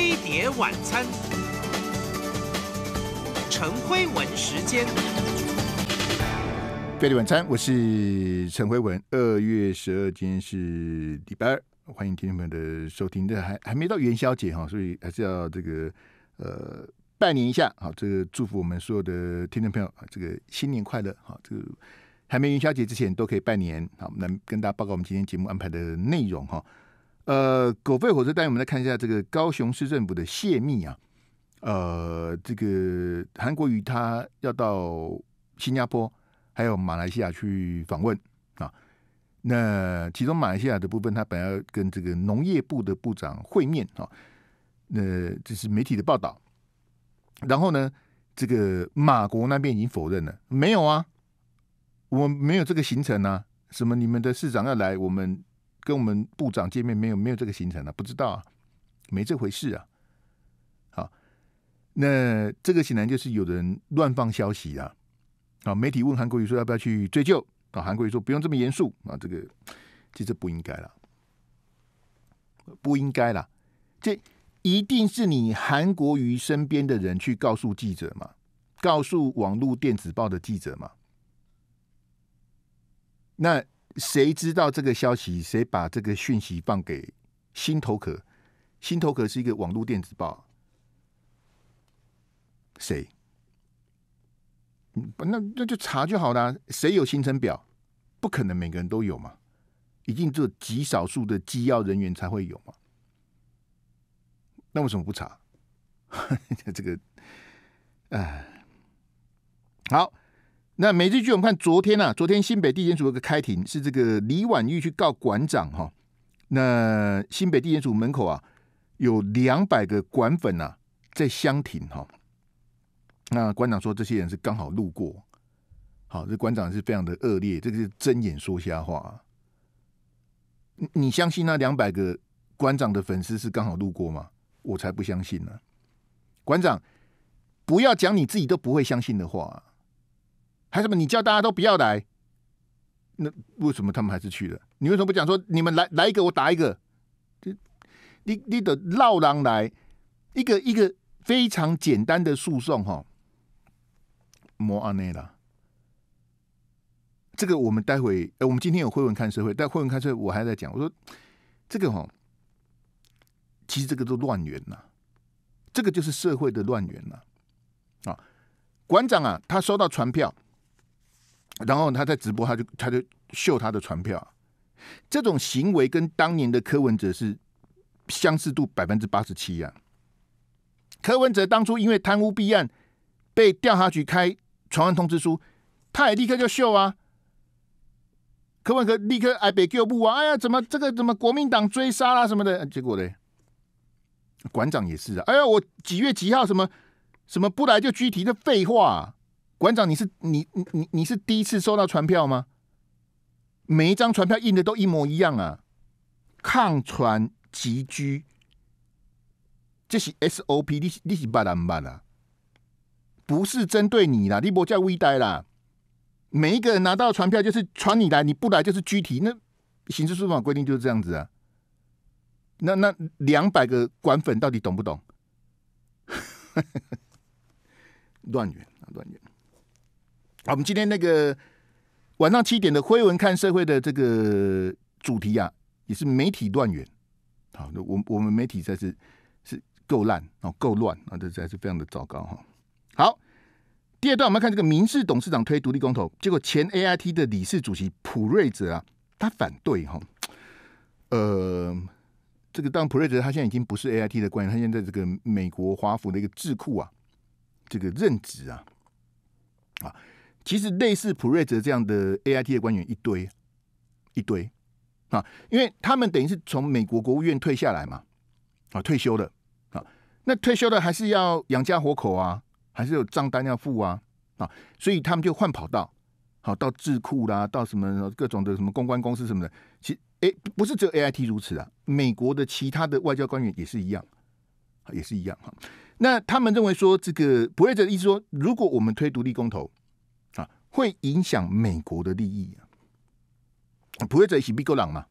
飞碟晚餐，陈辉文时间。飞碟晚餐，我是陈辉文。二月十二，今天是礼拜二，欢迎听众朋友的收听。这还还没到元宵节哈，所以还是要这个呃，拜年一下。好，这个祝福我们所有的听众朋友，这个新年快乐。好，这个还没元宵节之前都可以拜年。好，来跟大家报告我们今天节目安排的内容哈。呃，狗吠火车，带我们来看一下这个高雄市政府的泄密啊。呃，这个韩国瑜他要到新加坡还有马来西亚去访问啊。那其中马来西亚的部分，他本来要跟这个农业部的部长会面啊。那这是媒体的报道。然后呢，这个马国那边已经否认了，没有啊，我没有这个行程啊。什么你们的市长要来我们？跟我们部长见面没有？没有这个行程啊，不知道啊，没这回事啊。好，那这个显然就是有人乱放消息啊。啊，媒体问韩国瑜说要不要去追究？啊，韩国瑜说不用这么严肃。啊，这个其实不应该了，不应该了。这一定是你韩国瑜身边的人去告诉记者嘛？告诉《网络电子报》的记者嘛？那。谁知道这个消息？谁把这个讯息放给新头壳？新头壳是一个网络电子报。谁？那那就查就好了。谁有行程表？不可能每个人都有嘛？一定有极少数的机要人员才会有嘛？那为什么不查？这个……哎，好。那每日剧，我们看昨天啊，昨天新北地检署有个开庭，是这个李婉玉去告馆长哈。那新北地检署门口啊，有两百个馆粉啊在相庭哈。那馆长说这些人是刚好路过，好，这馆长是非常的恶劣，这个睁眼说瞎话。啊。你相信那两百个馆长的粉丝是刚好路过吗？我才不相信呢。馆长，不要讲你自己都不会相信的话。还什么？你叫大家都不要来，那为什么他们还是去了？你为什么不讲说你们来来一个，我打一个？这你你的绕狼来一个一个非常简单的诉讼哈。摩阿内拉，这个我们待会，呃，我们今天有会文看社会，待会文看社会，我还在讲，我说这个哈，其实这个都乱源呐，这个就是社会的乱源呐。啊，馆长啊，他收到传票。然后他在直播，他就他就秀他的船票，这种行为跟当年的柯文哲是相似度百分之八十七啊。柯文哲当初因为贪污弊案被调查局开传唤通知书，他也立刻就秀啊。柯文哲立刻挨北警部啊，哎呀，怎么这个怎么国民党追杀啦什么的结果呢？馆长也是啊，哎呀，我几月几号什么什么不来就具体，这废话。馆长，你是你你你你是第一次收到传票吗？每一张传票印的都一模一样啊！抗船集居，这是 SOP，你你是办哪门办啊？不是针对你啦，你不叫微呆啦！每一个人拿到传票就是传你来，你不来就是拘提。那刑事诉讼法规定就是这样子啊！那那两百个管粉到底懂不懂？乱源啊，乱源！我们今天那个晚上七点的《辉文看社会》的这个主题啊，也是媒体乱源。好，我我们媒体才在是是够烂啊，够乱啊，这才是非常的糟糕哈。好，第二段我们看这个民事董事长推独立公投，结果前 A I T 的理事主席普瑞泽啊，他反对哈。呃，这个当普瑞泽他现在已经不是 A I T 的官员，他现在这个美国华府的一个智库啊，这个任职啊，啊。其实类似普瑞泽这样的 A I T 的官员一堆，一堆啊，因为他们等于是从美国国务院退下来嘛，啊退休的啊，那退休的还是要养家活口啊，还是有账单要付啊啊，所以他们就换跑道，好到智库啦，到什么各种的什么公关公司什么的。其诶不是只有 A I T 如此啊，美国的其他的外交官员也是一样，也是一样哈。那他们认为说，这个普瑞泽的意思说，如果我们推独立公投。会影响美国的利益，不普在一起美国人嘛？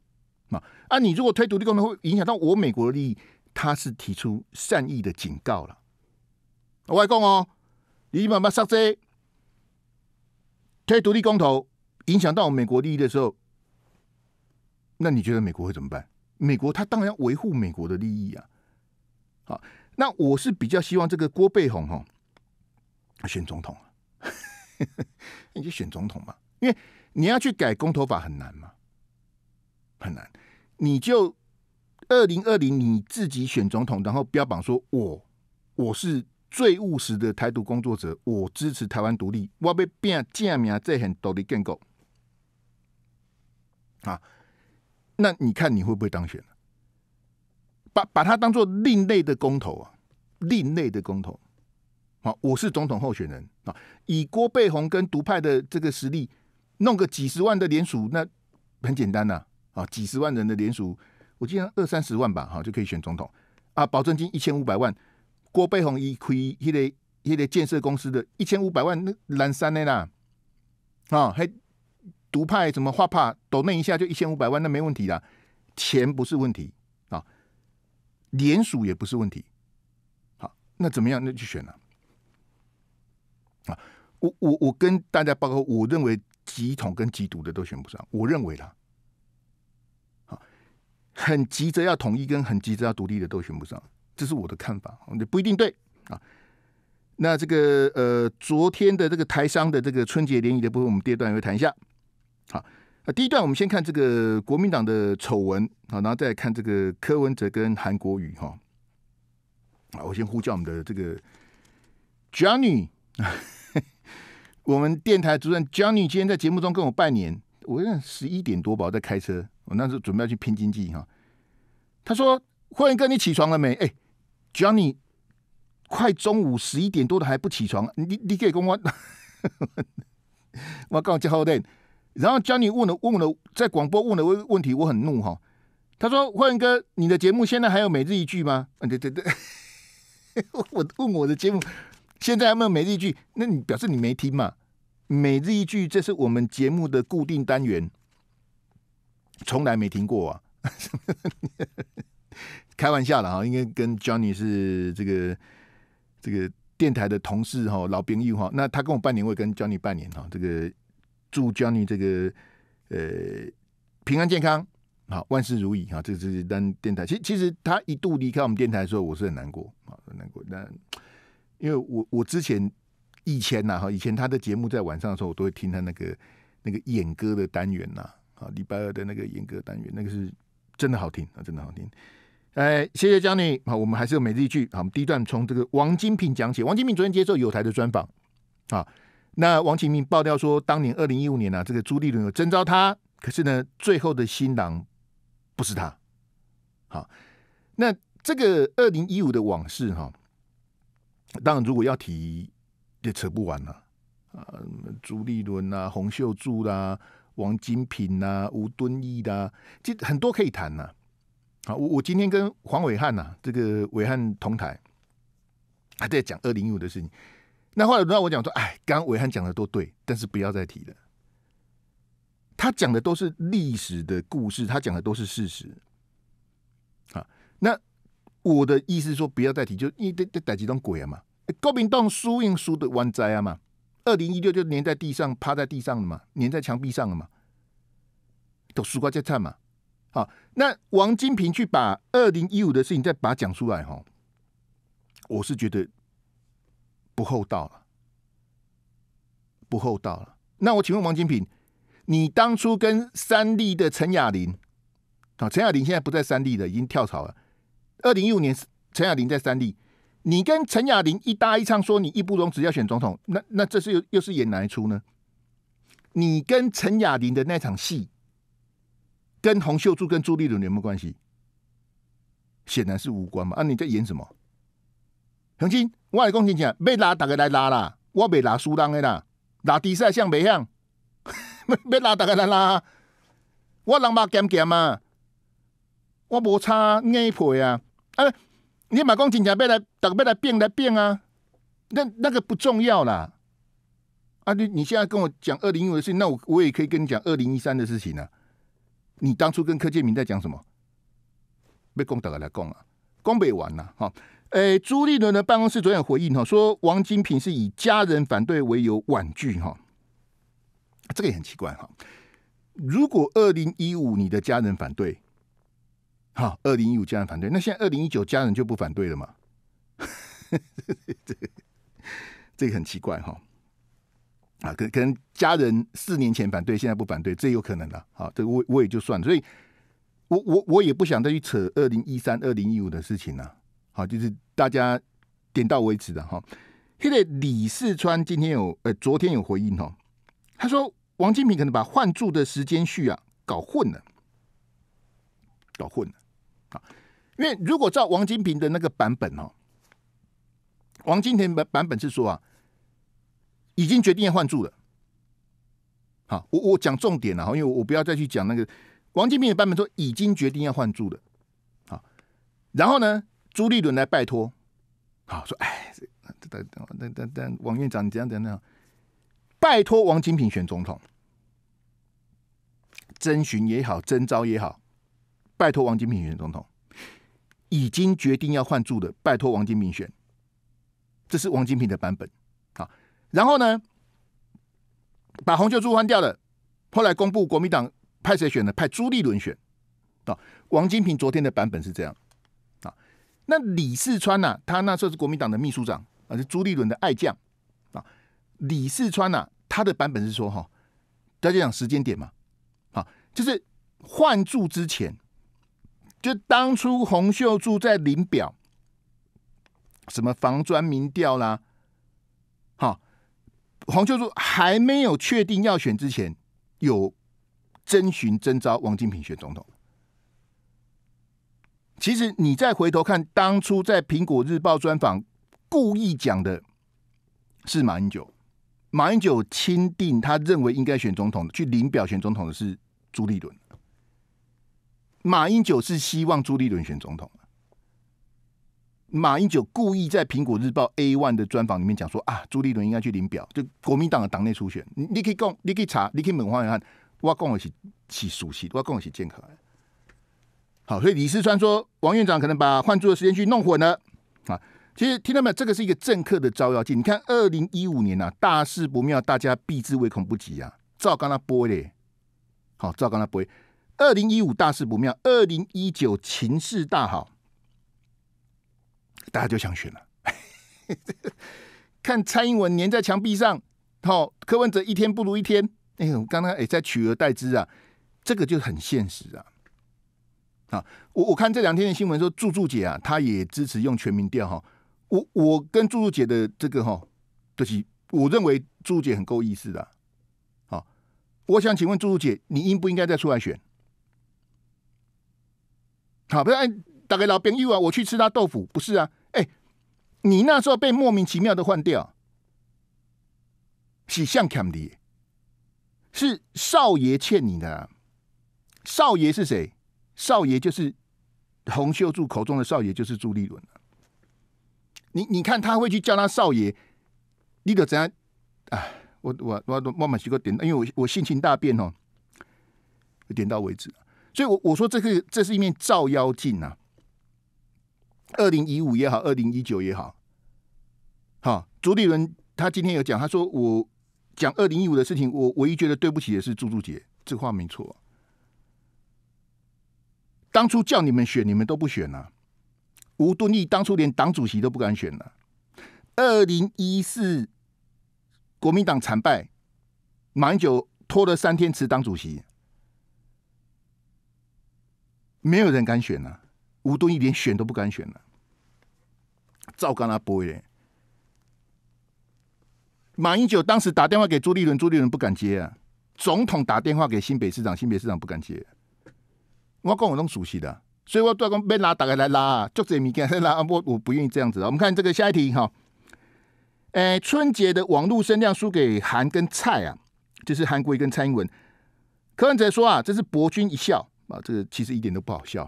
那啊，你如果推独立公投，会影响到我美国的利益，他是提出善意的警告了。外公哦，你妈妈杀这推独立公投，影响到美国利益的时候，那你觉得美国会怎么办？美国他当然要维护美国的利益啊。好，那我是比较希望这个郭背红哈选总统啊。你就选总统嘛，因为你要去改公投法很难嘛，很难。你就二零二零你自己选总统，然后标榜说我我是最务实的台独工作者，我支持台湾独立。我被变贱名，这很独立建构啊。那你看你会不会当选把把它当做另类的公投啊，另类的公投。好，我是总统候选人啊！以郭背红跟独派的这个实力，弄个几十万的联署，那很简单呐、啊，几十万人的联署，我记上二三十万吧，哈，就可以选总统啊！保证金一千五百万，郭背红一亏，一堆一堆建设公司的一千五百万，那蓝山的啦啊，还独派什么画怕抖那一下就一千五百万，那没问题的，钱不是问题啊，联署也不是问题。好，那怎么样？那去选了。啊，我我我跟大家报告，我认为极统跟极独的都选不上，我认为啦，啊，很急着要统一跟很急着要独立的都选不上，这是我的看法，你不一定对啊。那这个呃，昨天的这个台商的这个春节联谊的部分，我们第二段也会谈一下。好，啊，第一段我们先看这个国民党的丑闻，好，然后再看这个柯文哲跟韩国瑜哈。啊，我先呼叫我们的这个 Johnny。我们电台主任 Johnny 今天在节目中跟我拜年，我那十一点多吧在开车，我那时候准备要去拼经济哈。他说：“霍元哥，你起床了没？”哎，Johnny，快中午十一点多了还不起床，你你可以跟我，我告诉后好然后 Johnny 问了问了，在广播问了问问题，我很怒哈。他说：“霍元哥，你的节目现在还有每日一句吗？”嗯，对对对，我问我的节目。现在还没有每日一句？那你表示你没听嘛？每日一句这是我们节目的固定单元，从来没听过啊！开玩笑啦哈，应该跟 Johnny 是这个这个电台的同事哈，老朋友哈。那他跟我半年，我也跟 Johnny 半年哈。这个祝 Johnny 这个呃平安健康，好万事如意哈。这是单电台，其实其实他一度离开我们电台的时候，我是很难过啊，很难过。但因为我我之前以前呐哈，以前他的节目在晚上的时候，我都会听他那个那个演歌的单元呐，啊，礼拜二的那个演歌单元，那个是真的好听啊，真的好听。哎，谢谢 Johnny，好，我们还是有每日句，好，第一段从这个王金平讲起。王金平昨天接受有台的专访，啊，那王金平爆料说，当年二零一五年呢，这个朱立伦有征召他，可是呢，最后的新郎不是他。好，那这个二零一五的往事哈。当然，如果要提，也扯不完了。啊，朱立伦啊、洪秀柱啦，王金平啊、吴敦义的，就很多可以谈呐。啊，我我今天跟黄伟汉呐，这个伟汉同台，还在讲二零一五的事情。那后来，轮到我讲说，哎，刚刚伟汉讲的都对，但是不要再提了。他讲的都是历史的故事，他讲的都是事实。啊，那。我的意思是说，不要再提，就你得得逮几种鬼啊嘛，高民党输赢输的完哉啊嘛，二零一六就粘在地上，趴在地上了嘛，粘在墙壁上了嘛，都输瓜在菜嘛。好，那王金平去把二零一五的事情再把它讲出来哈，我是觉得不厚道了，不厚道了。那我请问王金平，你当初跟三立的陈雅玲，啊，陈雅玲现在不在三立了，已经跳槽了。二零一五年，陈雅玲在三立。你跟陈雅玲一搭一唱，说你义不容辞要选总统，那那这是又又是演哪一出呢？你跟陈雅玲的那场戏，跟洪秀柱跟朱立伦有没关系？显然是无关嘛。啊，你在演什么？雄金，我来讲听听，要拉大家来拉啦，我别拉输人啦，拉比赛像不像？要拉大家来拉，我人嘛减减啊，我无差矮配啊。啊！你马光井假被来打被来变来变啊，那那个不重要啦。啊，你你现在跟我讲二零一五的事，那我我也可以跟你讲二零一三的事情呢。你当初跟柯建明在讲什么？被共打了来供啊，供北玩呐，哈。诶，朱立伦的办公室昨天回应哈，说王金平是以家人反对为由婉拒哈。这个也很奇怪哈。如果二零一五你的家人反对？好，二零一五家人反对，那现在二零一九家人就不反对了嘛？这这个很奇怪哈！啊，可可能家人四年前反对，现在不反对，这有可能了。好，这我我也就算，所以我我我也不想再去扯二零一三、二零一五的事情了。好，就是大家点到为止的哈。现在李四川今天有，呃，昨天有回应哦，他说王金平可能把换住的时间序啊搞混了，搞混了。啊，因为如果照王金平的那个版本哦，王金平版版本是说啊，已经决定要换住了。好，我我讲重点了，哈，因为我我不要再去讲那个王金平的版本，说已经决定要换住了。好，然后呢，朱立伦来拜托，好说，哎，等等等等，等，王院长，你怎样怎样，拜托王金平选总统，征询也好，征召也好。拜托王金平选总统，已经决定要换注的，拜托王金平选，这是王金平的版本啊。然后呢，把红秀柱换掉了，后来公布国民党派谁选呢？派朱立伦选啊。王金平昨天的版本是这样啊。那李四川呢？他那时候是国民党的秘书长，而是朱立伦的爱将啊。李四川呢，他的版本是说哈，大家讲时间点嘛，啊，就是换住之前。就当初洪秀柱在林表，什么房专民调啦，好，洪秀柱还没有确定要选之前，有征询征召王金平选总统。其实你再回头看当初在苹果日报专访，故意讲的是马英九，马英九钦定他认为应该选总统去林表选总统的是朱立伦。马英九是希望朱立伦选总统。马英九故意在《苹果日报》A one 的专访里面讲说：“啊，朱立伦应该去领表，就国民党的党内初选。”你可以讲，你可以查，你可以问黄院长，我讲的是是熟悉，我讲的是健康好，所以李世川说：“王院长可能把换租的时间去弄混了。”啊，其实听到没有？这个是一个政客的招摇计。你看，二零一五年啊，大事不妙，大家避之唯恐不及啊。照刚他播嘞，好，照刚他播。二零一五大事不妙，二零一九情势大好，大家就想选了。看蔡英文粘在墙壁上，哦，柯文哲一天不如一天。哎，我刚刚也在取而代之啊，这个就很现实啊。啊，我我看这两天的新闻说，柱柱姐啊，她也支持用全民调哈。我我跟柱柱姐的这个哈，就是我认为柱柱姐很够意思的。好，我想请问柱柱姐，你应不应该再出来选？好，不是、哎，打个老朋友啊，我去吃他豆腐，不是啊，哎，你那时候被莫名其妙的换掉，喜相看的，是少爷欠你的，少爷是谁？少爷就是洪秀柱口中的少爷，就是朱立伦你你看他会去叫他少爷，你得怎样？哎，我我我慢慢习个点，因为我我性情大变哦，点到为止。所以，我我说这是这是一面照妖镜啊。二零一五也好，二零一九也好，好，朱立伦他今天有讲，他说我讲二零一五的事情，我唯一觉得对不起的是朱朱杰，这话没错。当初叫你们选，你们都不选呐。吴敦义当初连党主席都不敢选了。二零一四，国民党惨败，马英九拖了三天辞党主席。没有人敢选呐，吴敦义连选都不敢选了，照跟他 y 咧。马英九当时打电话给朱立伦，朱立伦不敢接啊。总统打电话给新北市长，新北市长不敢接。我跟我都熟悉的，所以我对讲被拉打开来拉，桌子也迷盖，拉 我我不愿意这样子。啊。我们看这个下一题哈。哎，春节的网络声量输给韩跟蔡啊，就是韩国跟蔡英文。柯文哲说啊，这是博君一笑。啊，这个其实一点都不好笑，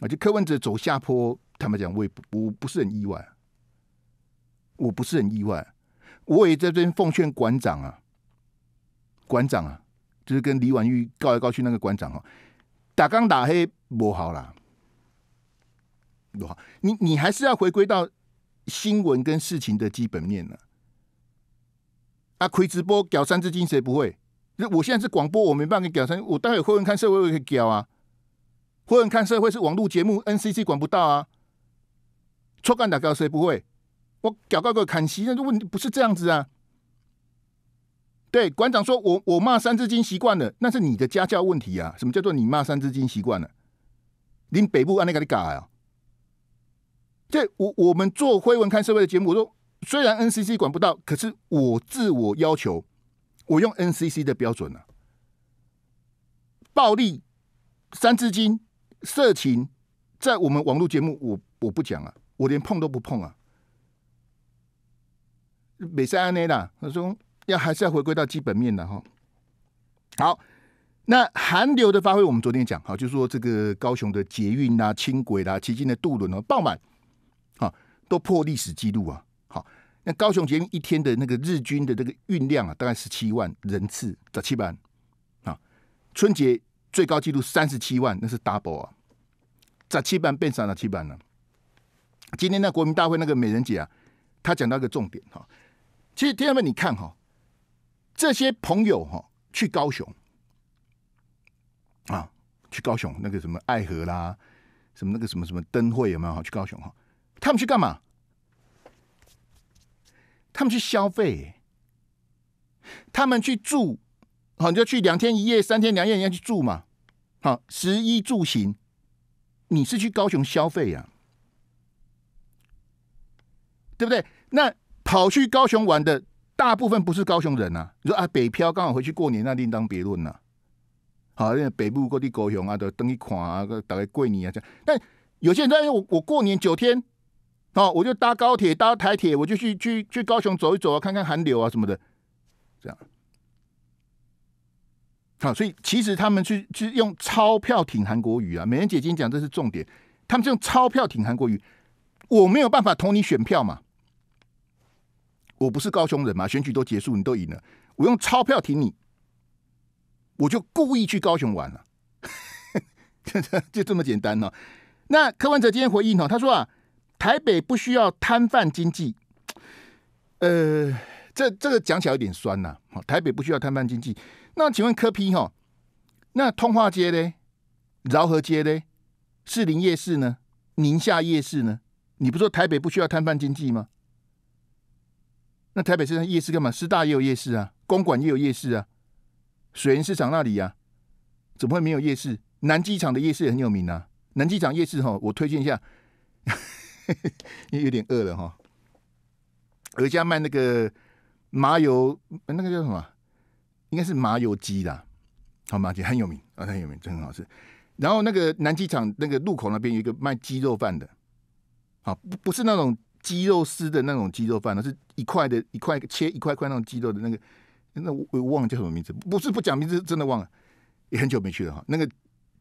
啊，就柯文哲走下坡，他们讲我也不不是很意外，我不是很意外，我也在这边奉劝馆长啊，馆长啊，就是跟李婉玉告来告去那个馆长哦，打刚打黑不好啦，不好，你你还是要回归到新闻跟事情的基本面呢，啊，亏直播搞三字经谁不会？就我现在是广播，我没办法给搞成。我待会儿会问看社会会给啊，会问看社会是网络节目，NCC 管不到啊。抽干打干谁不会？我搞搞个砍席那问题不是这样子啊。对，馆长说我我骂三字经习惯了，那是你的家教问题啊。什么叫做你骂三字经习惯了？你北部按那个你搞啊？这我我们做会文看社会的节目，我说虽然 NCC 管不到，可是我自我要求。我用 NCC 的标准呢，暴力、三字经、色情，在我们网络节目我我不讲啊，我连碰都不碰啊。美三安内啦，他说要还是要回归到基本面的哈。好，那韩流的发挥，我们昨天讲好，就说这个高雄的捷运啊、轻轨啦、奇经的渡轮哦，爆满，啊，都破历史纪录啊。那高雄捷运一天的那个日均的这个运量啊，大概十七万人次，咋七万啊，春节最高纪录三十七万，那是 double 啊，咋七万变啥了七万呢？今天那国民大会那个美人节啊，他讲到一个重点哈，其实天安门你看哈，这些朋友哈，去高雄啊，去高雄那个什么爱河啦，什么那个什么什么灯会有没有？去高雄哈，他们去干嘛？他们去消费，他们去住，好，你就去两天一夜、三天两夜，你要去住嘛，好，十一住行，你是去高雄消费呀，对不对？那跑去高雄玩的，大部分不是高雄人啊。你说啊，北漂刚好回去过年，那另当别论了。好，北部各地高雄啊，都等一看啊，大概桂林啊这样。但有些人，在，是我我过年九天。哦，我就搭高铁搭台铁，我就去去去高雄走一走啊，看看韩流啊什么的，这样。好，所以其实他们去去用钞票挺韩国语啊。美人姐今天讲这是重点，他们用钞票挺韩国语，我没有办法同你选票嘛，我不是高雄人嘛，选举都结束，你都赢了，我用钞票挺你，我就故意去高雄玩啊，就这么简单呢。那柯文哲今天回应哦，他说啊。台北不需要摊贩经济，呃，这这个讲起来有点酸呐。好，台北不需要摊贩经济，那请问柯批哈，那通化街嘞，饶河街嘞，士林夜市呢，宁夏夜市呢，你不说台北不需要摊贩经济吗？那台北市场夜市干嘛？师大也有夜市啊，公馆也有夜市啊，水源市场那里啊，怎么会没有夜市？南机场的夜市很有名啊。南机场夜市哈，我推荐一下。因为有点饿了哈，我家卖那个麻油，那个叫什么？应该是麻油鸡啦，好麻鸡很有名，啊很有名，真很好吃。然后那个南机场那个路口那边有一个卖鸡肉饭的，啊，不不是那种鸡肉丝的那种鸡肉饭，那是一块的一块切一块块那种鸡肉的那个，那我忘了叫什么名字，不是不讲名字，真的忘了，也很久没去了哈。那个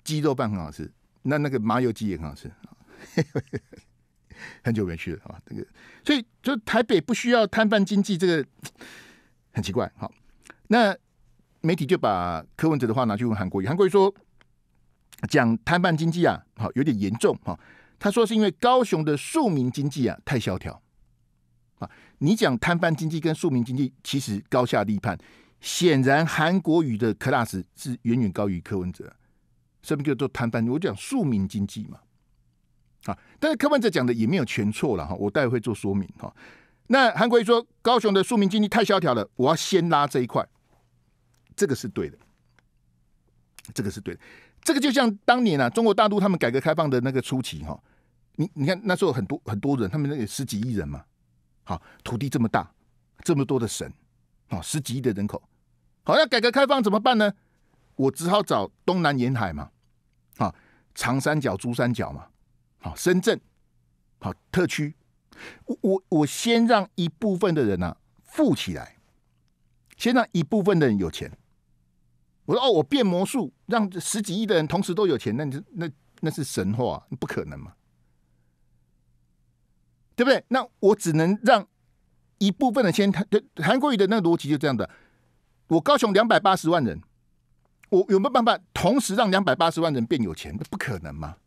鸡肉饭很好吃，那那个麻油鸡也很好吃。很久没去了啊，这个所以就台北不需要摊贩经济，这个很奇怪。好，那媒体就把柯文哲的话拿去问韩国瑜，韩国瑜说讲摊贩经济啊，好有点严重哈。他说是因为高雄的庶民经济啊太萧条啊，你讲摊贩经济跟庶民经济其实高下立判，显然韩国瑜的 class 是远远高于柯文哲，什么叫做摊贩，我讲庶民经济嘛。啊！但是柯文哲讲的也没有全错了哈，我待会会做说明哈。那韩国瑜说高雄的庶民经济太萧条了，我要先拉这一块，这个是对的，这个是对的，这个就像当年啊，中国大陆他们改革开放的那个初期哈，你你看那时候很多很多人，他们那个十几亿人嘛，好土地这么大，这么多的省，好，十几亿的人口，好那改革开放怎么办呢？我只好找东南沿海嘛，啊长三角、珠三角嘛。好，深圳，好特区，我我我先让一部分的人呢富起来，先让一部分的人有钱。我说哦，我变魔术让十几亿的人同时都有钱，那你说那那是神话，不可能嘛？对不对？那我只能让一部分的先。韩韩国语的那个逻辑就这样的。我高雄两百八十万人，我有没有办法同时让两百八十万人变有钱？那不可能吗？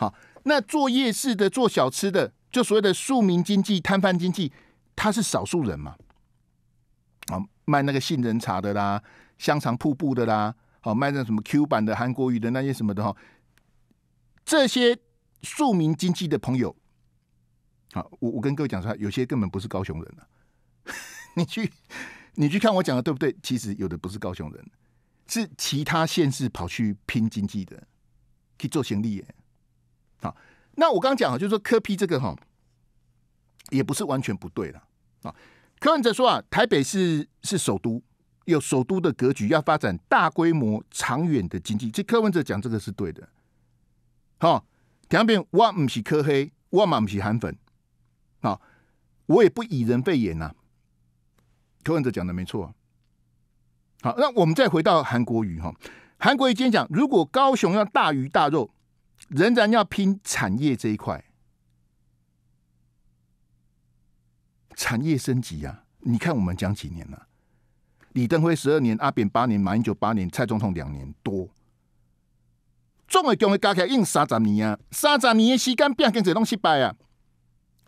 好，那做夜市的、做小吃的，就所谓的庶民经济、摊贩经济，他是少数人嘛？啊，卖那个杏仁茶的啦，香肠瀑布的啦，好卖那什么 Q 版的、韩国语的那些什么的哈。这些庶民经济的朋友，好，我我跟各位讲说，有些根本不是高雄人啊。你去，你去看我讲的对不对？其实有的不是高雄人，是其他县市跑去拼经济的，去做行李。好，那我刚刚讲啊，就是说科批这个哈，也不是完全不对的啊。柯文哲说啊，台北是是首都，有首都的格局，要发展大规模、长远的经济，这柯文哲讲这个是对的。好，第二遍，我唔是科黑，我唔是韩粉，好，我也不以人废言呐。柯文哲讲的没错。好，那我们再回到韩国语哈，韩国语今天讲，如果高雄要大鱼大肉。仍然要拼产业这一块，产业升级啊！你看我们讲几年了？李登辉十二年，阿扁八年，马英九八年，蔡总统两年多，总会长的加起来用三十年啊，三十年的时间变跟这东西败啊！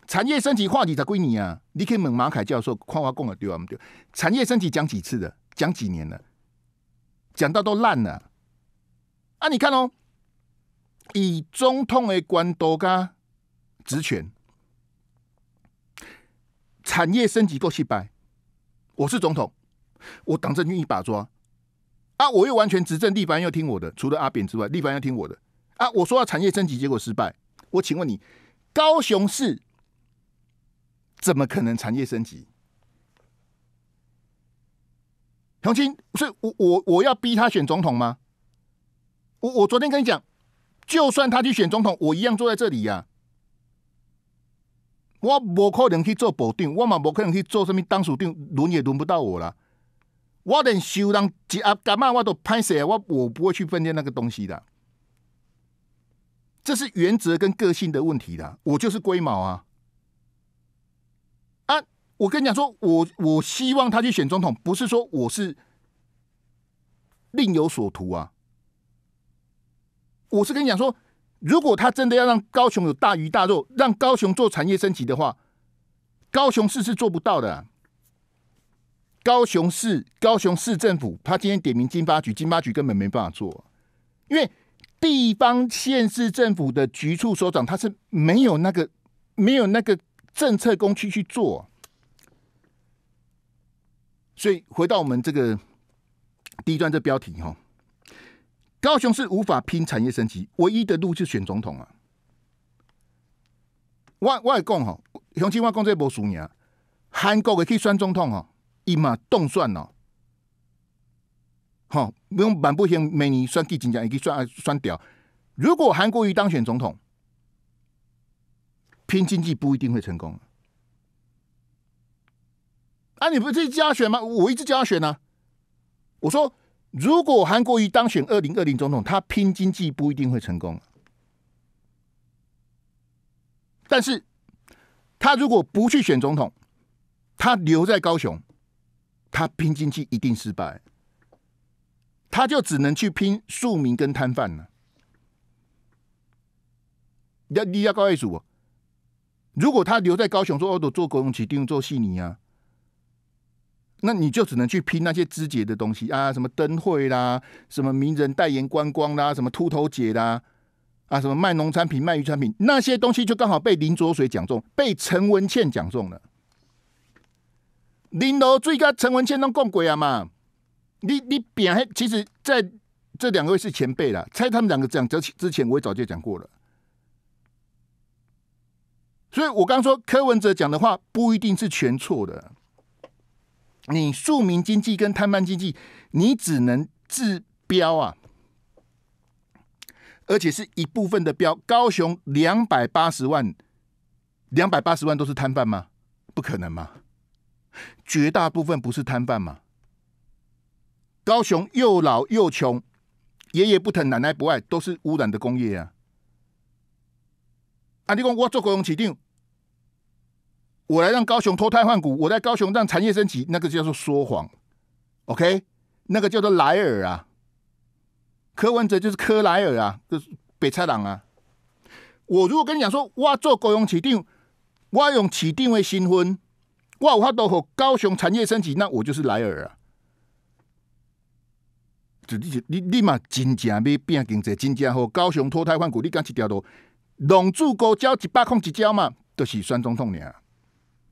产业升级话题才几年啊？你可以问马凯教授，看我讲了对啊？我对产业升级讲几次的？讲几年了？讲到都烂了啊！你看哦。以总统的官多加职权，产业升级够失败。我是总统，我党政军一把抓。啊，我又完全执政，立邦要听我的，除了阿扁之外，立邦要听我的。啊，我说要产业升级，结果失败。我请问你，高雄市怎么可能产业升级？雄青，是我我我要逼他选总统吗？我我昨天跟你讲。就算他去选总统，我一样坐在这里呀。我不可能去做保定，我嘛不可能去做什么当属定，轮也轮不到我了。我连修当几啊，干嘛我都派谁？我我不会去分辨那个东西的。这是原则跟个性的问题的。我就是龟毛啊！啊，我跟你讲说，我我希望他去选总统，不是说我是另有所图啊。我是跟你讲说，如果他真的要让高雄有大鱼大肉，让高雄做产业升级的话，高雄市是做不到的。高雄市高雄市政府，他今天点名金八局，金八局根本没办法做，因为地方县市政府的局处所长，他是没有那个没有那个政策工具去做。所以回到我们这个第一段这标题哈。高雄市无法拼产业升级，唯一的路就选总统啊！我我讲吼，雄基我讲这无波输赢，韩国的去选总统啊，伊嘛动算哦。好，不用蛮不行，每年选举金家也去选选掉。如果韩国瑜当选总统，拼经济不一定会成功。啊，你不是自叫他选吗？我一直叫他选啊。我说。如果韩国瑜当选二零二零总统，他拼经济不一定会成功。但是，他如果不去选总统，他留在高雄，他拼经济一定失败，他就只能去拼庶民跟摊贩了。要你要高一主，如果他留在高雄做做做工体定做戏泥啊。那你就只能去拼那些肢节的东西啊，什么灯会啦，什么名人代言观光啦，什么秃头姐啦，啊，什么卖农产品、卖渔产品那些东西，就刚好被林卓水讲中，被陈文茜讲中了。林楼最佳陈文茜都共鬼啊嘛！你你扁，其实在这两位是前辈了，猜他们两个讲这之前，我也早就讲过了。所以我刚说柯文哲讲的话，不一定是全错的。你庶民经济跟摊贩经济，你只能治标啊，而且是一部分的标。高雄两百八十万，两百八十万都是摊贩吗？不可能吗？绝大部分不是摊贩吗？高雄又老又穷，爷爷不疼奶奶不爱，都是污染的工业啊！啊，你讲我做高雄市长。我来让高雄脱胎换骨，我在高雄让产业升级，那个叫做说谎，OK？那个叫做莱尔啊，柯文哲就是柯莱尔啊，就是北菜党啊。我如果跟你讲说，我做高雄起定，我用起定位新婚，我有法都和高雄产业升级，那我就是莱尔啊。就就你你嘛，真正要变经济，真正和高雄脱胎换骨，你讲一条路？龙珠沟交一百空一交嘛，都是选总统啊。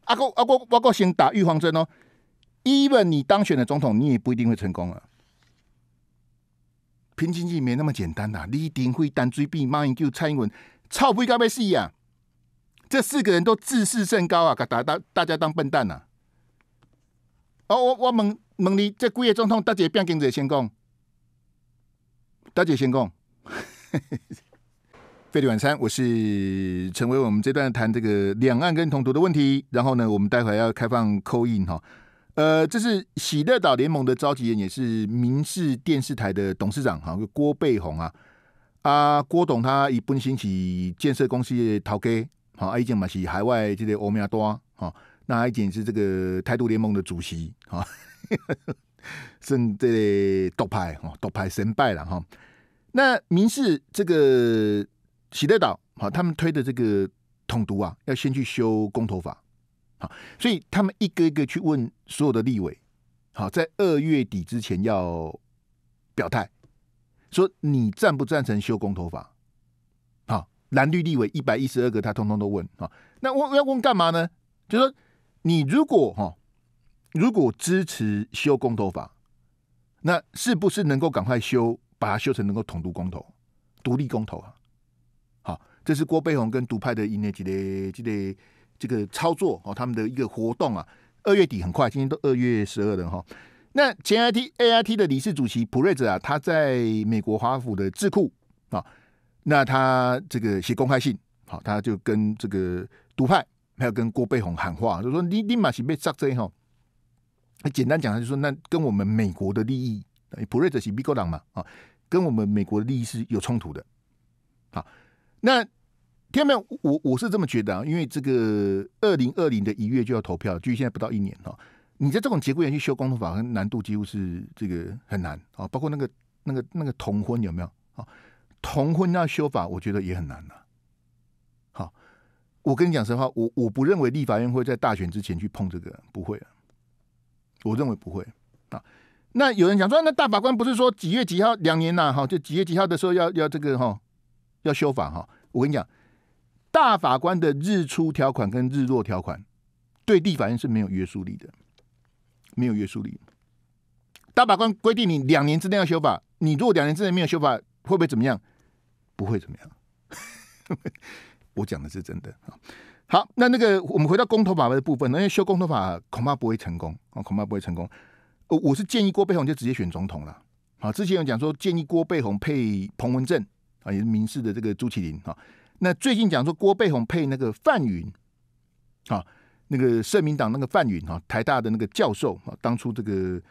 啊，国啊国我括先打预防针哦，even 你当选的总统，你也不一定会成功啊。拼经济没那么简单呐，李一定会当追兵。马英九、蔡英文，操不会搞死啊。呀？这四个人都自视甚高啊！搞大大大家当笨蛋呐！哦，我我问问你，这几个总统大姐变经济先讲，大姐先讲。费力晚餐，我是成为我们这段谈这个两岸跟统独的问题。然后呢，我们待会要开放扣印哈。呃，这是喜乐岛联盟的召集人，也是民视电视台的董事长，哈，郭贝宏啊。啊，郭董他一奔新起建设公司陶给，好，阿一健嘛是海外这个欧米亚多哈，那阿一健是这个态度联盟的主席哈，啊，这个独派哈，独派神拜了哈。那民事这个。喜德岛，好，他们推的这个统独啊，要先去修公投法，好，所以他们一个一个去问所有的立委，好，在二月底之前要表态，说你赞不赞成修公投法？好，蓝绿立委一百一十二个，他通通都问，啊，那问要问干嘛呢？就说你如果哈，如果支持修公投法，那是不是能够赶快修，把它修成能够统独公投、独立公投啊？这是郭背宏跟独派的一年级的、记得这个操作哦，他们的一个活动啊。二月底很快，今天都二月十二了哈。那 G I T A I T 的理事主席普瑞泽啊，他在美国华府的智库啊，那他这个写公开信，好，他就跟这个独派还有跟郭背宏喊话，就说你立马是被刹车哈。简单讲，他就说，那跟我们美国的利益，普瑞泽是美国党嘛啊，跟我们美国的利益是有冲突的，好。那天没有我，我是这么觉得啊，因为这个二零二零的一月就要投票，距现在不到一年哦。你在这种节骨眼去修公投法，难度几乎是这个很难啊。包括那个那个那个同婚有没有啊？同婚要修法，我觉得也很难呐。好，我跟你讲实话，我我不认为立法院会在大选之前去碰这个，不会。我认为不会啊。那有人讲说，那大法官不是说几月几号两年呐？哈，就几月几号的时候要要这个哈？要修法哈，我跟你讲，大法官的日出条款跟日落条款，对地法院是没有约束力的，没有约束力。大法官规定你两年之内要修法，你如果两年之内没有修法，会不会怎么样？不会怎么样。我讲的是真的啊。好，那那个我们回到公投法的部分，因为修公投法恐怕不会成功，啊，恐怕不会成功。我我是建议郭背红就直接选总统了。好，之前有讲说建议郭背红配彭文正。啊，也是名士的这个朱启麟啊。那最近讲说郭背宏配那个范云啊，那个社民党那个范云啊，台大的那个教授啊，当初这个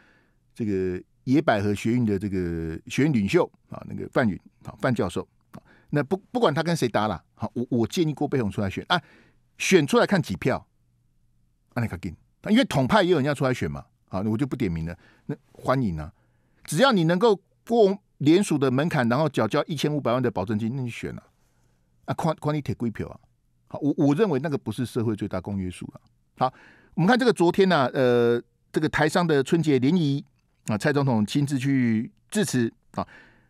这个野百合学运的这个学运领袖啊，那个范云啊，范教授啊，那不不管他跟谁打了，好，我我建议郭背宏出来选啊，选出来看几票，那那个给，因为统派也有人要出来选嘛，好，我就不点名了，那欢迎啊，只要你能够过。联署的门槛，然后缴交一千五百万的保证金，那你选了啊，框框你铁规票啊？好，我我认为那个不是社会最大公约数啊。好，我们看这个昨天呢，呃，这个台商的春节联谊啊，蔡总统亲自去致辞啊，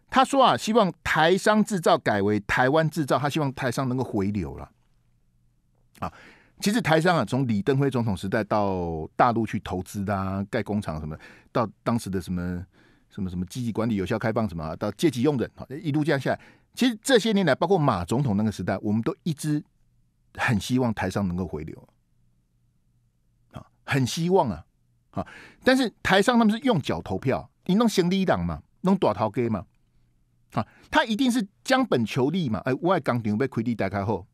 他说啊，希望台商制造改为台湾制造，他希望台商能够回流了。啊，其实台商啊，从李登辉总统时代到大陆去投资的啊，盖工厂什么，到当时的什么。什么什么积极管理、有效开放什么到借机用人一路降下来。其实这些年来，包括马总统那个时代，我们都一直很希望台上能够回流，啊，很希望啊，啊！但是台上他们是用脚投票，你弄行李档嘛，弄短头哥嘛，啊，他一定是将本求利嘛。哎，我爱港台被亏地打开后，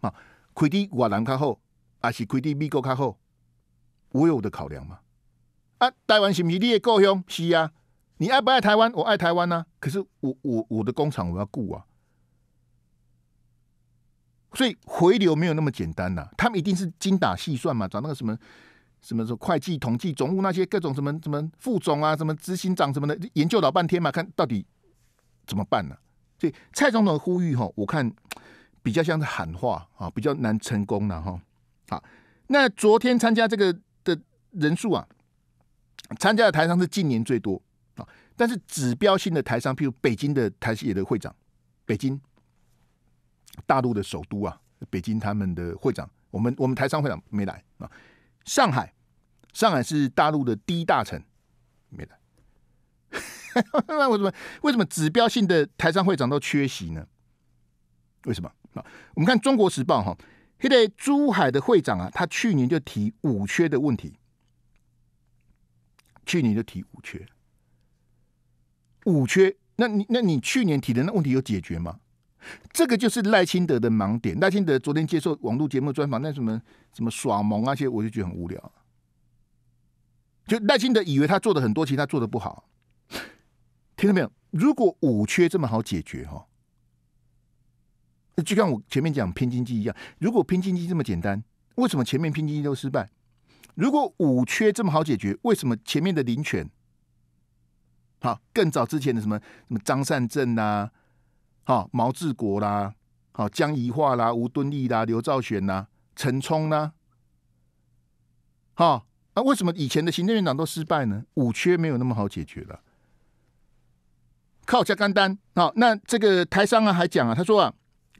啊，亏地我难开后，还是亏地美国开后，我有我的考量嘛。啊，台湾是不是你的故乡？是啊，你爱不爱台湾？我爱台湾呐！可是我我我的工厂我要雇啊，所以回流没有那么简单的，他们一定是精打细算嘛，找那个什么什么什么会计、统计、总务那些各种什么什么副总啊，什么执行长什么的，研究老半天嘛，看到底怎么办呢？所以蔡总统呼吁哈，我看比较像是喊话啊，比较难成功了哈。好，那昨天参加这个的人数啊，参加的台商是近年最多。但是指标性的台商，譬如北京的台企的会长，北京大陆的首都啊，北京他们的会长，我们我们台商会长没来啊。上海，上海是大陆的第一大城，没来。为什么？为什么指标性的台商会长都缺席呢？为什么？啊，我们看《中国时报》哈，现在珠海的会长啊，他去年就提五缺的问题，去年就提五缺。五缺，那你那你去年提的那问题有解决吗？这个就是赖清德的盲点。赖清德昨天接受网络节目专访，那什么什么耍萌那些，我就觉得很无聊。就赖清德以为他做的很多，其实他做的不好。听到没有？如果五缺这么好解决，哈，就像我前面讲拼经济一样，如果拼经济这么简单，为什么前面拼经济都失败？如果五缺这么好解决，为什么前面的林权？好，更早之前的什么什么张善政啦，好毛治国啦，好江宜桦啦，吴敦义啦，刘兆玄啦，陈冲啦。好，那为什么以前的行政院长都失败呢？五缺没有那么好解决了，靠加干单。好，那这个台商啊还讲啊，他说啊，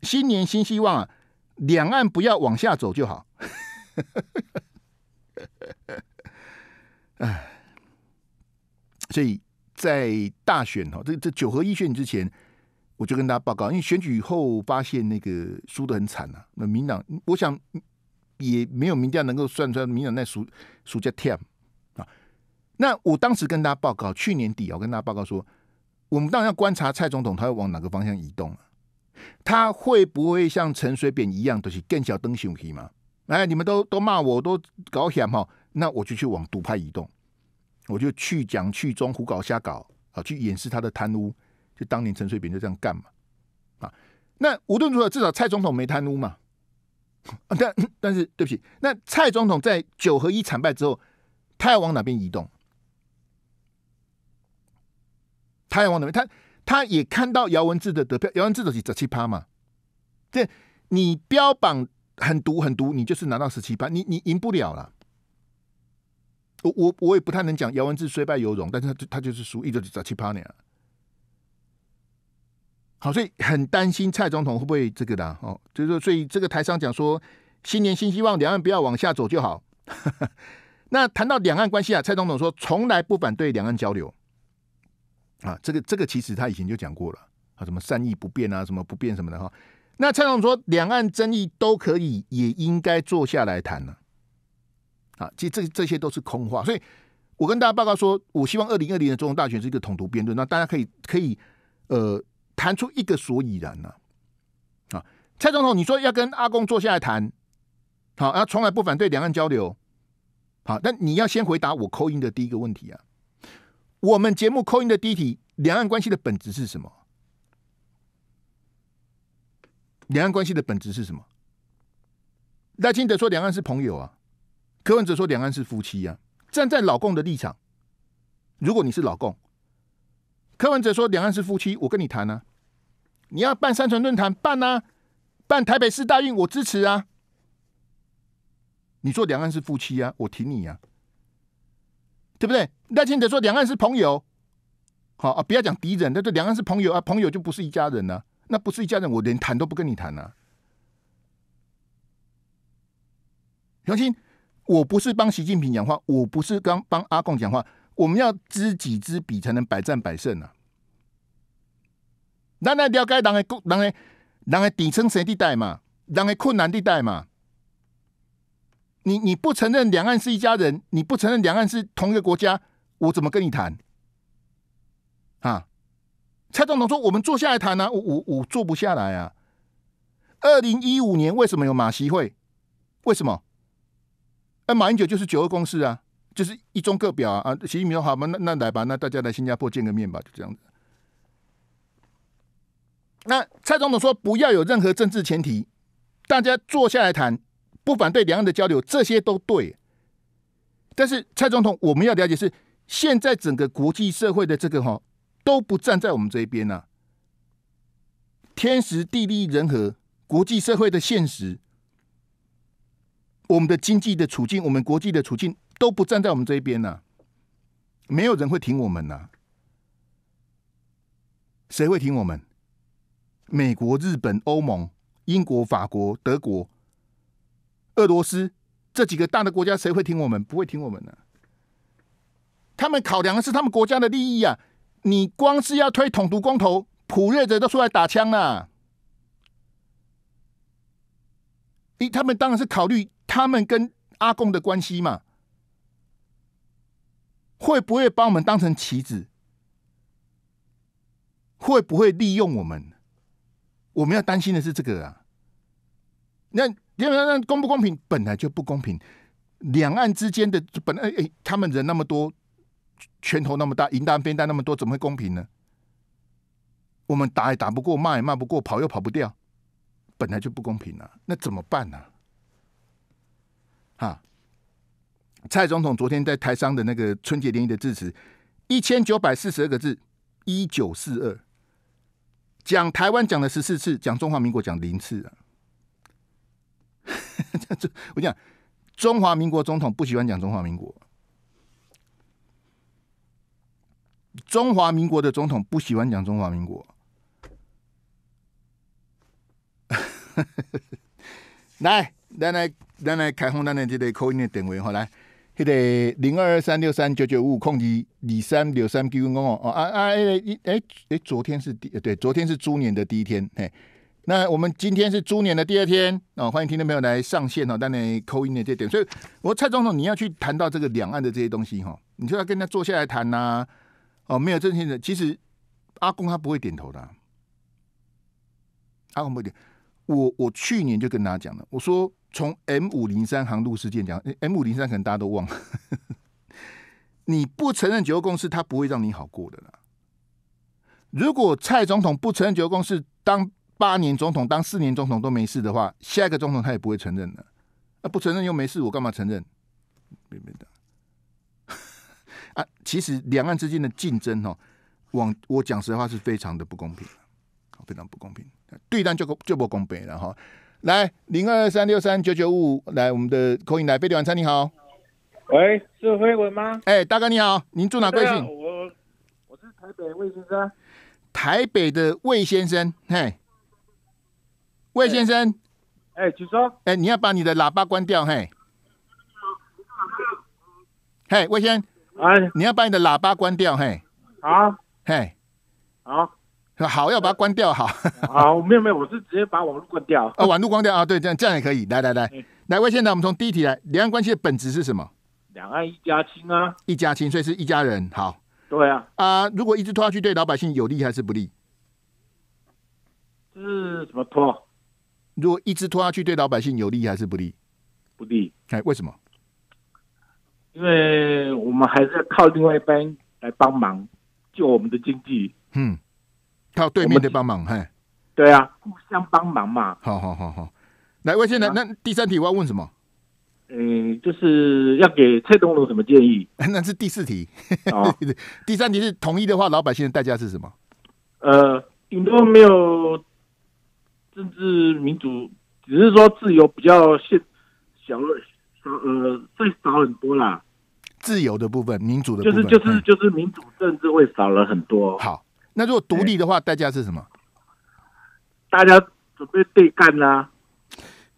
新年新希望啊，两岸不要往下走就好。哎，所以。在大选哈，这这九合一选之前，我就跟大家报告，因为选举以后发现那个输的很惨呐。那民党，我想也没有民调能够算出来，民党那输输叫 team 啊。那我当时跟大家报告，去年底我跟大家报告说，我们当然要观察蔡总统他要往哪个方向移动啊，他会不会像陈水扁一样，都是更小灯熊吴嘛？吗？哎，你们都都骂我，都搞险哈，那我就去往独派移动。我就去讲去装胡搞瞎搞啊，去掩饰他的贪污。就当年陈水扁就这样干嘛啊？那无论如何，至少蔡总统没贪污嘛。但但是对不起，那蔡总统在九合一惨败之后，他要往哪边移动？他要往哪边？他他也看到姚文智的得票，姚文智的是十七趴嘛。这你标榜很毒很毒，你就是拿到十七趴，你你赢不了了。我我我也不太能讲，姚文智虽败犹荣，但是他他就是输，一直就打七八年。好，所以很担心蔡总统会不会这个的哦，就是说，所以这个台上讲说，新年新希望，两岸不要往下走就好。那谈到两岸关系啊，蔡总统说从来不反对两岸交流啊，这个这个其实他以前就讲过了啊，什么善意不变啊，什么不变什么的哈。那蔡总说两岸争议都可以，也应该坐下来谈了。啊，其实这这些都是空话，所以我跟大家报告说，我希望二零二零的总统大选是一个统独辩论，那大家可以可以呃谈出一个所以然呢。啊，蔡总统，你说要跟阿公坐下来谈，好，啊，从来不反对两岸交流，好，但你要先回答我扣音的第一个问题啊。我们节目扣音的第一题，两岸关系的本质是什么？两岸关系的本质是什么？赖清德说，两岸是朋友啊。柯文哲说：“两岸是夫妻呀，站在老共的立场，如果你是老共，柯文哲说两岸是夫妻，我跟你谈啊，你要办三传论坛办呢，办台北市大运我支持啊，你说两岸是夫妻啊，我挺你呀，对不对？”赖清德说：“两岸是朋友，好啊，不要讲敌人，那这两岸是朋友啊，朋友就不是一家人啊，那不是一家人，我连谈都不跟你谈啊。杨金。我不是帮习近平讲话，我不是刚帮阿贡讲话，我们要知己知彼才能百战百胜啊。当然了解人的人的人的底层谁地带嘛，人的困难地带嘛。你你不承认两岸是一家人，你不承认两岸是同一个国家，我怎么跟你谈？啊？蔡总统说我们坐下来谈呢，我我坐不下来啊。二零一五年为什么有马习会？为什么？那马英九就是九二共识啊，就是一中各表啊啊，习近平说好嘛，那那来吧，那大家来新加坡见个面吧，就这样子。那蔡总统说不要有任何政治前提，大家坐下来谈，不反对两岸的交流，这些都对。但是蔡总统，我们要了解是现在整个国际社会的这个哈都不站在我们这边呢。天时地利人和，国际社会的现实。我们的经济的处境，我们国际的处境都不站在我们这一边呢。没有人会听我们呐，谁会听我们？美国、日本、欧盟、英国、法国、德国、俄罗斯这几个大的国家，谁会听我们？不会听我们呢。他们考量的是他们国家的利益啊。你光是要推统独公投，普热者都出来打枪了。咦，他们当然是考虑他们跟阿公的关系嘛，会不会把我们当成棋子？会不会利用我们？我们要担心的是这个啊。那那那公不公平本来就不公平。两岸之间的本来诶，他们人那么多，拳头那么大，银弹、飞弹那么多，怎么会公平呢？我们打也打不过，骂也骂不过，跑又跑不掉。本来就不公平了，那怎么办呢？啊！蔡总统昨天在台商的那个春节联谊的致辞，一千九百四十二个字，一九四二，讲台湾讲了十四次，讲中华民国讲零次啊！这 我讲，中华民国总统不喜欢讲中华民国，中华民国的总统不喜欢讲中华民国。来咱来咱来，开放大的这个口音的点位哈，来，记个零二三六三九九五五空一李三六三 Q 空哦啊啊哎哎哎，昨天是第对，昨天是猪年的第一天，嘿，那我们今天是猪年的第二天，哦，欢迎听众朋友来上线哦，大来扣音的这点，所以我蔡总统你要去谈到这个两岸的这些东西哈，你就要跟他坐下来谈呐，哦，没有正确的，其实阿公他不会点头的，阿公不点。我我去年就跟大家讲了，我说从 M 五零三航路事件讲，M 五零三可能大家都忘了。你不承认九二共识，他不会让你好过的啦。如果蔡总统不承认九二共识，当八年总统当四年总统都没事的话，下一个总统他也不会承认的。啊，不承认又没事，我干嘛承认？别别啊，其实两岸之间的竞争哦，往我讲实话是非常的不公平，非常不公平。对单就不就不公平了哈。来零二三六三九九五，来我们的口音来，北的晚餐，你好。喂，是飞文吗？哎，大哥你好，您住哪？贵姓？我我是台北魏先生。台北的魏先生，嘿，魏先生，哎，请说，哎，你要把你的喇叭关掉，嘿。嘿，魏先，哎，你要把你的喇叭关掉，嘿。好，嘿，好。好，要把它关掉。好，好，没有没有，我是直接把网络关掉。呃，网络关掉啊，对，这样这样也可以。来来来，来，魏先生，我们从第一题来，两岸关系的本质是什么？两岸一家亲啊，一家亲，所以是一家人。好，对啊。啊，如果一直拖下去，对老百姓有利还是不利？这是什么拖？如果一直拖下去，对老百姓有利还是不利？不利。哎，为什么？因为我们还是要靠另外一边来帮忙救我们的经济。嗯。靠对面的帮忙，嘿，对啊，互相帮忙嘛。好好好好，来，魏先生，那第三题我要问什么？嗯，就是要给蔡东龙什么建议？那是第四题。哦，第三题是同意的话，老百姓的代价是什么？呃，顶多没有政治民主，只是说自由比较限小少呃，会少很多啦。自由的部分，民主的部分，就是就是就是民主政治会少了很多。好。那如果独立的话，代价是什么？大家准备对干啦！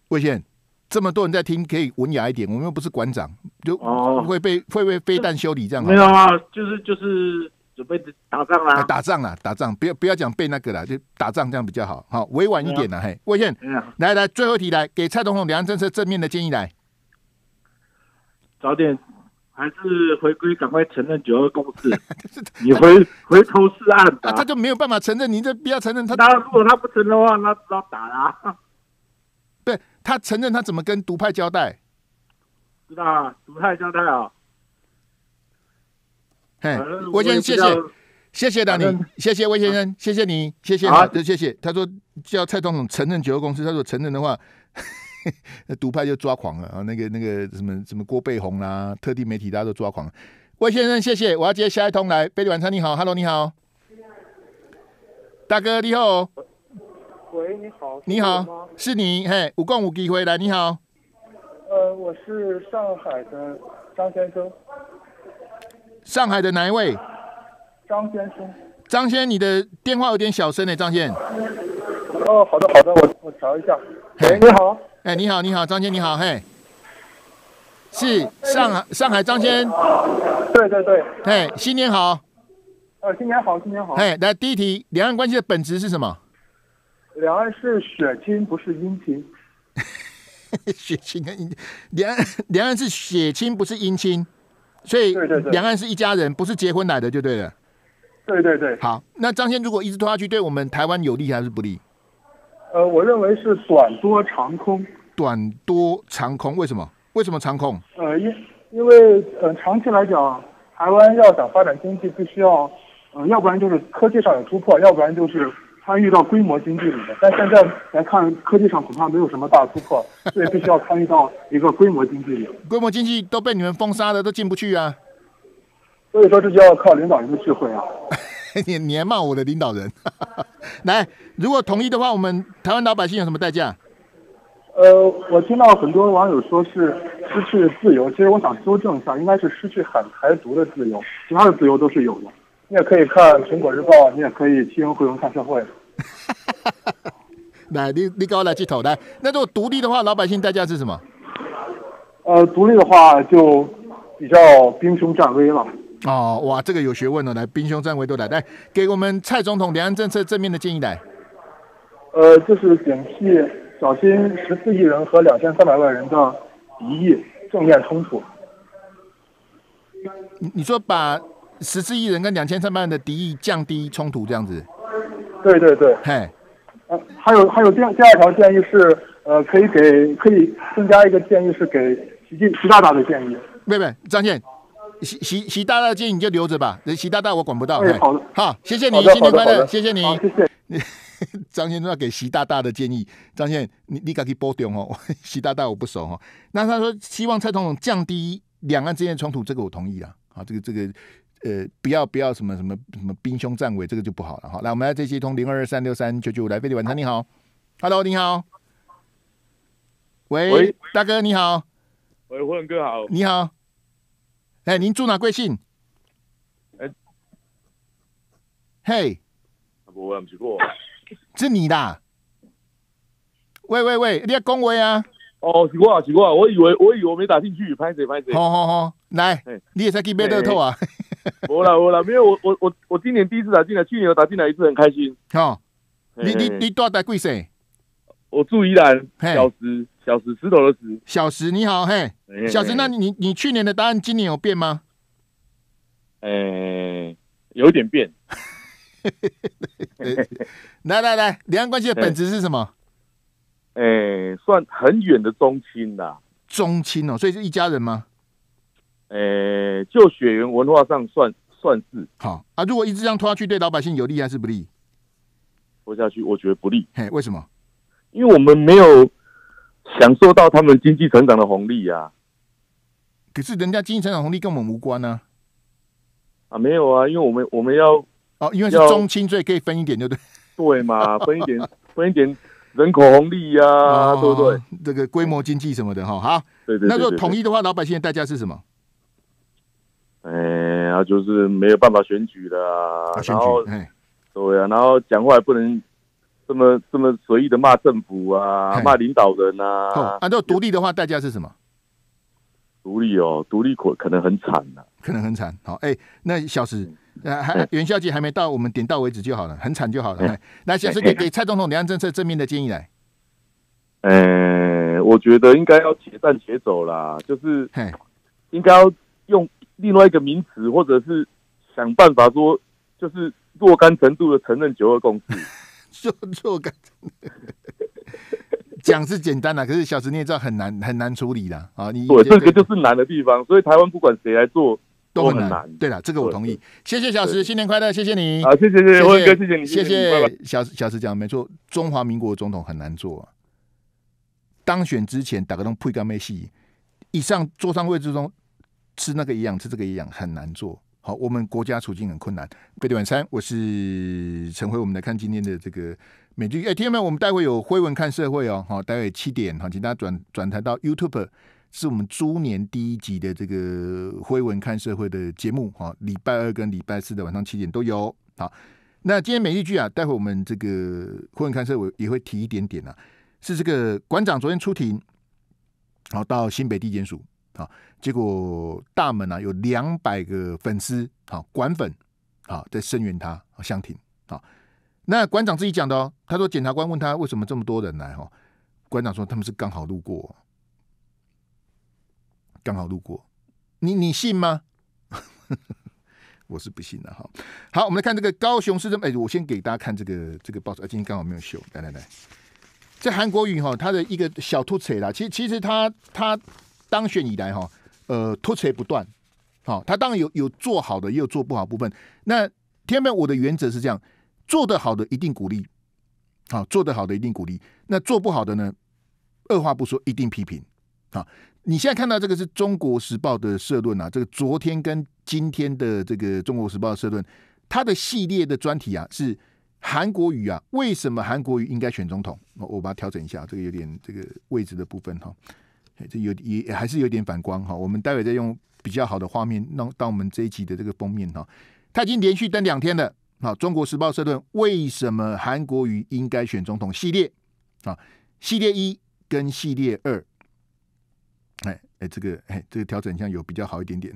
魏先，这么多人在听，可以文雅一点。我们又不是馆长，就会被会被飞弹修理这样没有啊，就是就是准备打仗啦，打仗啦，打仗！不要不要讲被那个了，就打仗这样比较好，好委婉一点呢。嘿，魏先，来来，最后题来，给蔡总统两岸政策正面的建议来，早点。还是回归，赶快承认九二共识。你回回头是岸，那他就没有办法承认。你这不要承认他，他如果他不承认的话，那不要打啦。对，他承认他怎么跟独派交代？知道啊，独派交代啊。哎，魏先生，谢谢，谢谢大你，谢谢魏先生，谢谢你，谢谢，谢谢。他说叫蔡总统承认九个公司，他说承认的话。那 独派就抓狂了啊！那个、那个什么、什么郭贝红啦，特地媒体大家都抓狂。魏先生，谢谢，我要接下一通来。贝利晚餐，你好，Hello，你好，大哥，你好，喂，你好，你好，是你，嘿，五共五 G 回来，你好，呃，我是上海的张先生，上海的哪一位？张先生，张先，你的电话有点小声呢，张先。哦，好的，好的，我我调一下。喂，你好。哎，你好，你好，张先，你好，嘿，是上海，上海，张先，对对对，嘿，新年好，呃，新年好，新年好，嘿，来第一题，两岸关系的本质是什么？两岸是血亲，不是姻亲。血亲，两岸两岸是血亲，不是姻亲，所以两岸是一家人，不是结婚来的，就对了。对对对。好，那张先如果一直拖下去，对我们台湾有利还是不利？呃，我认为是短多长空，短多长空。为什么？为什么长空？呃，因因为呃，长期来讲，台湾要想发展经济，必须要，呃，要不然就是科技上有突破，要不然就是参与到规模经济里面。但现在来看，科技上恐怕没有什么大突破，所以必须要参与到一个规模经济里。规模经济都被你们封杀的，都进不去啊！所以说，这就要靠领导人的智慧啊！你你还骂我的领导人？来，如果同意的话，我们台湾老百姓有什么代价？呃，我听到很多网友说是失去自由，其实我想纠正一下，应该是失去喊“台独”的自由，其他的自由都是有的。你也可以看《苹果日报》，你也可以听回龙看社会。来，你给我来举头来，那如果独立的话，老百姓代价是什么？呃，独立的话就比较兵凶战危了。哦，哇，这个有学问了。来，兵兄占位都来，来给我们蔡总统两岸政策正面的建议来。呃，就是警惕小心十四亿人和两千三百万人的敌意正面冲突。你你说把十四亿人跟两千三百万的敌意降低冲突这样子？对对对，嘿。呃，还有还有第二第二条建议是，呃，可以给可以增加一个建议是给习近习大大的建议。妹妹，张建。习习习大大的建议就留着吧，人习大大我管不到。好好，谢谢你，新年快乐，谢谢你，谢谢。张先生要给习大大的建议，张先你你敢给拨掉哦？习大大我不熟哦。那他说希望蔡总统降低两岸之间的冲突，这个我同意啊。啊，这个这个呃，不要不要什么什么什么兵凶战尾，这个就不好了。好，来我们来这接通零二二三六三九九来飞的晚餐，你好，Hello，你好，喂，大哥你好，喂，胡文哥好，你好。哎，您住哪？贵姓？哎，嘿，是你的？喂喂喂，你要讲话啊？哦，是我，啊，我，啊，我以为我以为我没打进去，拍谁拍谁？好，好，好，来，你也在给没得透啊？无啦无啦，没有我我我我今年第一次打进来，去年有打进来一次很开心。好，你你你多大贵姓？我住宜兰，小石，小石，石头的石，小石，你好，嘿，小石，那你你去年的答案，今年有变吗？诶，有点变。来来来，两岸关系的本质是什么？诶，算很远的宗亲啦，宗亲哦，所以是一家人吗？诶，就血缘文化上算算是好啊。如果一直这样拖下去，对老百姓有利还是不利？拖下去，我觉得不利。嘿，为什么？因为我们没有享受到他们经济成长的红利呀，可是人家经济成长红利跟我们无关呢。啊，没有啊，因为我们我们要哦，因为是中青所以可以分一点，对不对？对嘛，分一点，分一点人口红利呀，对不对？这个规模经济什么的，哈，哈。对对对。那就统一的话，老百姓的代价是什么？哎，就是没有办法选举的啊，然后，对啊，然后讲话也不能。这么这么随意的骂政府啊，骂领导人啊，按照独立的话，代价是什么？独立哦，独立可可能很惨的，可能很惨。好，哎，那小石，还元宵节还没到，我们点到为止就好了，很惨就好了。那小石给给蔡总统两岸政策正面的建议来。呃，我觉得应该要且战且走啦，就是应该要用另外一个名词，或者是想办法说，就是若干程度的承认九二共识。就做个讲是简单啦，可是小时你也知道很难很难处理的啊！你我这个就是难的地方，所以台湾不管谁来做都很难。对了，这个我同意，谢谢小时，新年快乐，谢谢你啊！谢谢谢谢哥，谢谢你，谢谢小小时讲没错，中华民国总统很难做，当选之前打个通配一个没戏，以上坐上位置中吃那个一样，吃这个一样很难做。好，我们国家处境很困难。各地晚餐，我是陈辉。我们来看今天的这个美剧。哎，听众们，我们待会有辉文看社会哦。好，待会七点，哈，请大家转转台到 YouTube，是我们猪年第一集的这个辉文看社会的节目。哈，礼拜二跟礼拜四的晚上七点都有。好，那今天美剧啊，待会我们这个辉文看社会也会提一点点啊。是这个馆长昨天出庭，好到新北地检署。结果大门呢有两百个粉丝啊，管粉啊在声援他啊，相庭啊。那馆长自己讲的哦，他说检察官问他为什么这么多人来哦，馆长说他们是刚好路过，刚好路过，你你信吗？我是不信的哈。好，我们来看这个高雄市政，么。哎，我先给大家看这个这个报纸，啊，今天刚好没有秀。来来来，这韩国语哈，他的一个小兔嘴啦。其实其实他他。当选以来哈，呃，拖垂不断，好，他当然有有做好的，也有做不好部分。那天不，我的原则是这样：做得好的一定鼓励，好，做得好的一定鼓励。那做不好的呢，二话不说一定批评。好，你现在看到这个是中国时报的社论啊，这个昨天跟今天的这个中国时报的社论，它的系列的专题啊是韩国语啊，为什么韩国语应该选总统？我我把它调整一下，这个有点这个位置的部分哈。这有也还是有点反光哈，我们待会再用比较好的画面弄到我们这一集的这个封面哈。他已经连续登两天了，好，《中国时报》社论为什么韩国瑜应该选总统系列啊？系列一跟系列二，哎哎，这个哎这个调整像有比较好一点点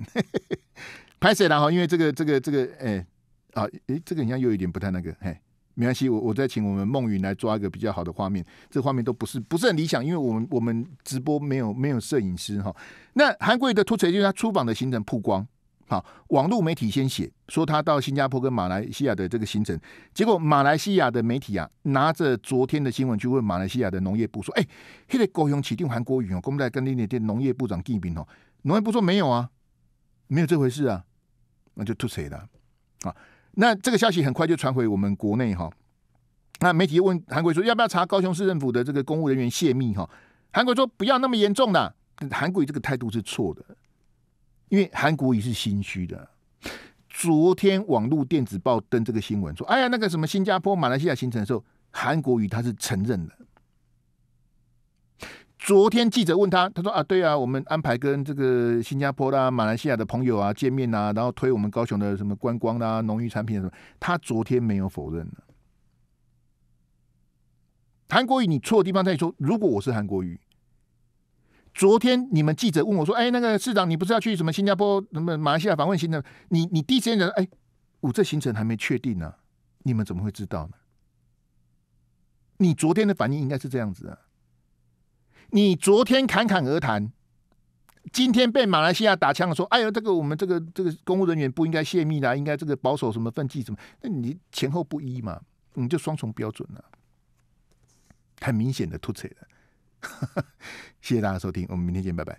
拍摄了哈，因为这个这个这个哎啊哎这个好像又有点不太那个哎。没关系，我我再请我们梦云来抓一个比较好的画面。这画面都不是不是很理想，因为我们我们直播没有没有摄影师哈。那韩国的吐槽就是他出访的行程曝光，好，网络媒体先写说他到新加坡跟马来西亚的这个行程，结果马来西亚的媒体啊，拿着昨天的新闻去问马来西亚的农业部说，哎，那个狗熊起定韩国语哦，我们在跟那的农业部长见面哦，农业部说没有啊，没有这回事啊，那就吐槽了，好。那这个消息很快就传回我们国内哈，那媒体问韩国说要不要查高雄市政府的这个公务人员泄密哈？韩国说不要那么严重的。韩国这个态度是错的，因为韩国瑜是心虚的。昨天网络电子报登这个新闻说，哎呀那个什么新加坡、马来西亚行程的时候，韩国语他是承认的。昨天记者问他，他说：“啊，对啊，我们安排跟这个新加坡啦、马来西亚的朋友啊见面呐，然后推我们高雄的什么观光啦、农渔产品什么。”他昨天没有否认韩国瑜，你错的地方在说，如果我是韩国瑜，昨天你们记者问我说：“哎，那个市长你不是要去什么新加坡、什么马来西亚访问行程？你你第一时间哎，我这行程还没确定呢，你们怎么会知道呢？”你昨天的反应应该是这样子啊。你昨天侃侃而谈，今天被马来西亚打枪了，说：“哎呦，这个我们这个这个公务人员不应该泄密的，应该这个保守什么分计什么。”那你前后不一嘛？你就双重标准了，很明显的突出了。谢谢大家收听，我们明天见，拜拜。